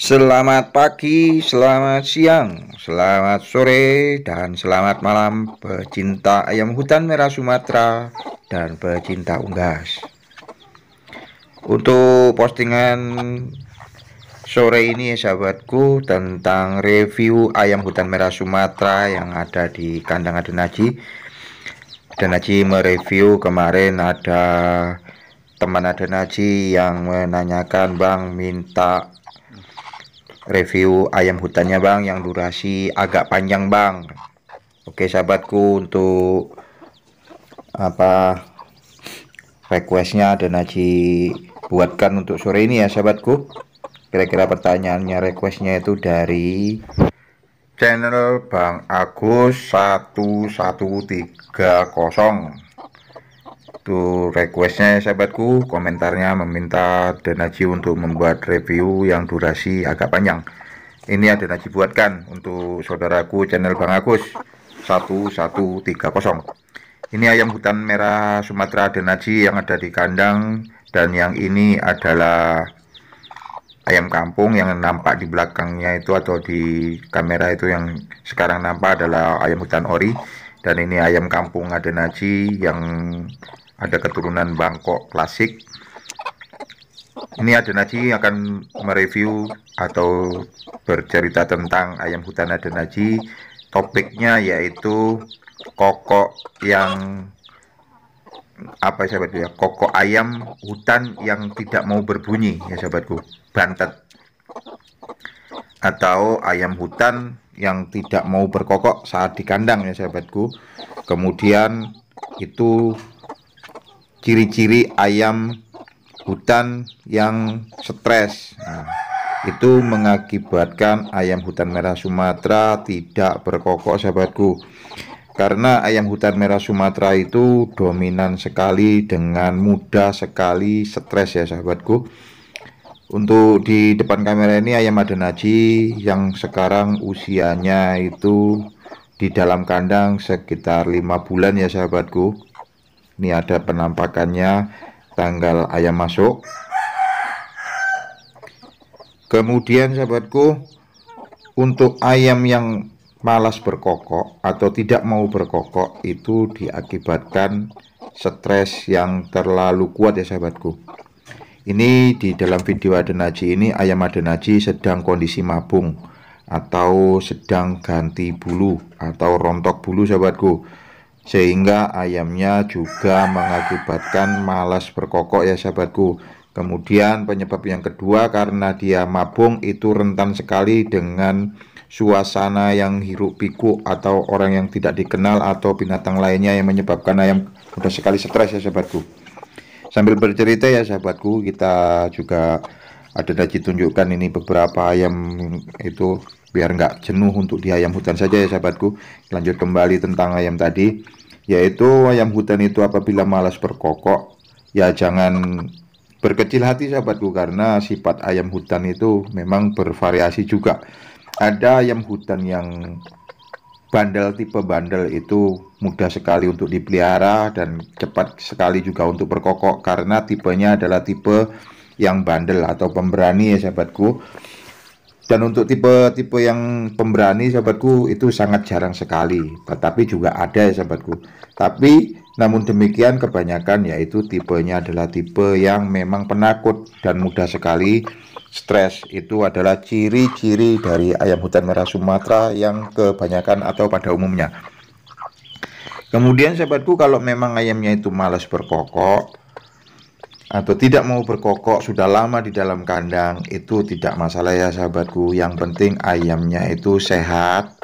Selamat pagi, selamat siang, selamat sore, dan selamat malam pecinta ayam hutan merah Sumatera dan pecinta unggas. Untuk postingan sore ini ya sahabatku tentang review ayam hutan merah Sumatera yang ada di kandang Adenaji. Adenaji mereview kemarin ada teman Adenaji yang menanyakan Bang minta review ayam hutannya bang yang durasi agak panjang bang oke sahabatku untuk apa requestnya dan Haji buatkan untuk sore ini ya sahabatku kira-kira pertanyaannya requestnya itu dari channel Bang Agus 1130 itu requestnya ya sahabatku komentarnya meminta Denaji untuk membuat review yang durasi agak panjang ini yang Denaji buatkan untuk saudaraku channel Bang Agus 1130 ini ayam hutan merah Sumatera Denaji yang ada di kandang dan yang ini adalah ayam kampung yang nampak di belakangnya itu atau di kamera itu yang sekarang nampak adalah ayam hutan ori dan ini ayam kampung adenaji yang ada keturunan Bangkok klasik ini adenaji akan mereview atau bercerita tentang ayam hutan adenaji topiknya yaitu kokok yang apa ya sahabatku ya kokok ayam hutan yang tidak mau berbunyi ya sahabatku bantet atau ayam hutan yang tidak mau berkokok saat di kandang ya sahabatku. Kemudian itu ciri-ciri ayam hutan yang stres. Nah, itu mengakibatkan ayam hutan merah Sumatera tidak berkokok sahabatku. Karena ayam hutan merah Sumatera itu dominan sekali dengan mudah sekali stres ya sahabatku untuk di depan kamera ini ayam ada Naji yang sekarang usianya itu di dalam kandang sekitar lima bulan ya sahabatku. Ini ada penampakannya tanggal ayam masuk. Kemudian sahabatku untuk ayam yang malas berkokok atau tidak mau berkokok itu diakibatkan stres yang terlalu kuat ya sahabatku. Ini di dalam video adenaji ini ayam adenaji sedang kondisi mabung atau sedang ganti bulu atau rontok bulu sahabatku sehingga ayamnya juga mengakibatkan malas berkokok ya sahabatku kemudian penyebab yang kedua karena dia mabung itu rentan sekali dengan suasana yang hiruk pikuk atau orang yang tidak dikenal atau binatang lainnya yang menyebabkan ayam mudah sekali stres ya sahabatku sambil bercerita ya sahabatku kita juga ada Daji tunjukkan ini beberapa ayam itu biar nggak jenuh untuk di ayam hutan saja ya sahabatku lanjut kembali tentang ayam tadi yaitu ayam hutan itu apabila malas berkokok ya jangan berkecil hati sahabatku karena sifat ayam hutan itu memang bervariasi juga ada ayam hutan yang bandel tipe bandel itu mudah sekali untuk dipelihara dan cepat sekali juga untuk berkokok karena tipenya adalah tipe yang bandel atau pemberani ya sahabatku dan untuk tipe-tipe yang pemberani sahabatku itu sangat jarang sekali tetapi juga ada ya sahabatku tapi namun demikian kebanyakan yaitu tipenya adalah tipe yang memang penakut dan mudah sekali Stres itu adalah ciri-ciri dari ayam hutan merah Sumatera yang kebanyakan atau pada umumnya. Kemudian sahabatku kalau memang ayamnya itu malas berkokok atau tidak mau berkokok sudah lama di dalam kandang itu tidak masalah ya sahabatku. Yang penting ayamnya itu sehat,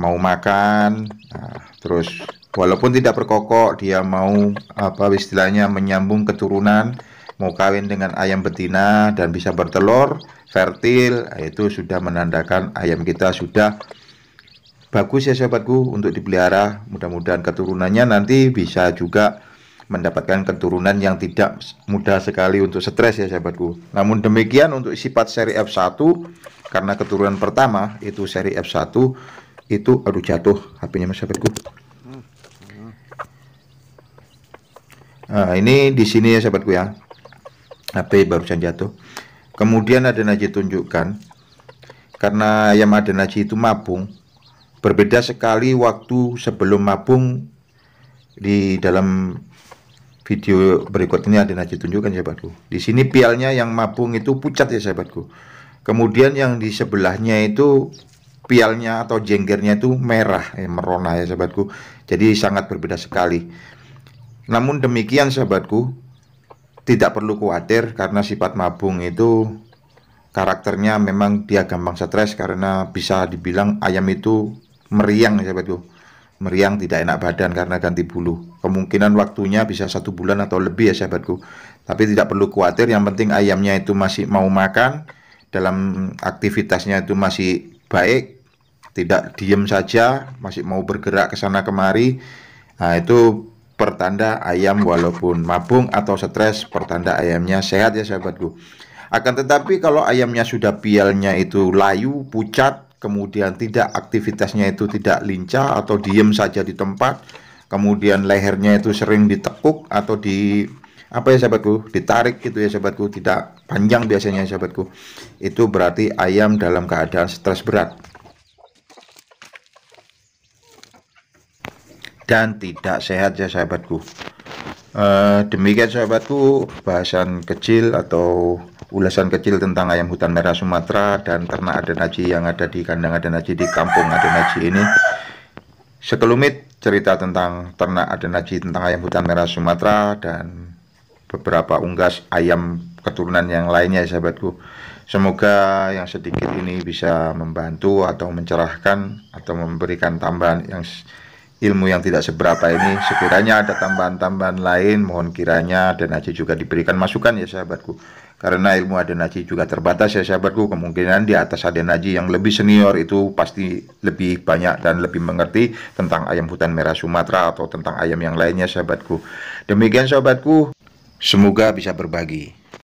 mau makan, nah, terus walaupun tidak berkokok dia mau apa istilahnya menyambung keturunan mau kawin dengan ayam betina dan bisa bertelur fertil itu sudah menandakan ayam kita sudah bagus ya sahabatku untuk dipelihara mudah-mudahan keturunannya nanti bisa juga mendapatkan keturunan yang tidak mudah sekali untuk stres ya sahabatku namun demikian untuk sifat seri F1 karena keturunan pertama itu seri F1 itu aduh jatuh HP-nya mas sahabatku nah ini di sini ya sahabatku ya HP barusan jatuh kemudian ada Haji tunjukkan karena yang ada Haji itu mabung berbeda sekali waktu sebelum mabung di dalam video berikut ini ada Haji tunjukkan sahabatku di sini pialnya yang mabung itu pucat ya sahabatku kemudian yang di sebelahnya itu pialnya atau jenggernya itu merah eh, merona ya sahabatku jadi sangat berbeda sekali namun demikian sahabatku tidak perlu khawatir karena sifat mabung itu karakternya memang dia gampang stres karena bisa dibilang ayam itu meriang ya sahabatku meriang tidak enak badan karena ganti bulu kemungkinan waktunya bisa satu bulan atau lebih ya sahabatku tapi tidak perlu khawatir yang penting ayamnya itu masih mau makan dalam aktivitasnya itu masih baik tidak diem saja masih mau bergerak ke sana kemari nah itu pertanda ayam walaupun mabung atau stres pertanda ayamnya sehat ya sahabatku akan tetapi kalau ayamnya sudah pialnya itu layu pucat kemudian tidak aktivitasnya itu tidak lincah atau diem saja di tempat kemudian lehernya itu sering ditekuk atau di apa ya sahabatku ditarik gitu ya sahabatku tidak panjang biasanya sahabatku itu berarti ayam dalam keadaan stres berat dan tidak sehat ya sahabatku uh, demikian sahabatku bahasan kecil atau ulasan kecil tentang ayam hutan merah Sumatera dan ternak adenaji yang ada di kandang adenaji di kampung adenaji ini sekelumit cerita tentang ternak adenaji tentang ayam hutan merah Sumatera dan beberapa unggas ayam keturunan yang lainnya ya sahabatku semoga yang sedikit ini bisa membantu atau mencerahkan atau memberikan tambahan yang ilmu yang tidak seberapa ini sekiranya ada tambahan-tambahan lain mohon kiranya dan aja juga diberikan masukan ya sahabatku karena ilmu ada Haji juga terbatas ya sahabatku kemungkinan di atas Aden Haji yang lebih senior itu pasti lebih banyak dan lebih mengerti tentang ayam hutan merah Sumatera atau tentang ayam yang lainnya sahabatku demikian sahabatku semoga bisa berbagi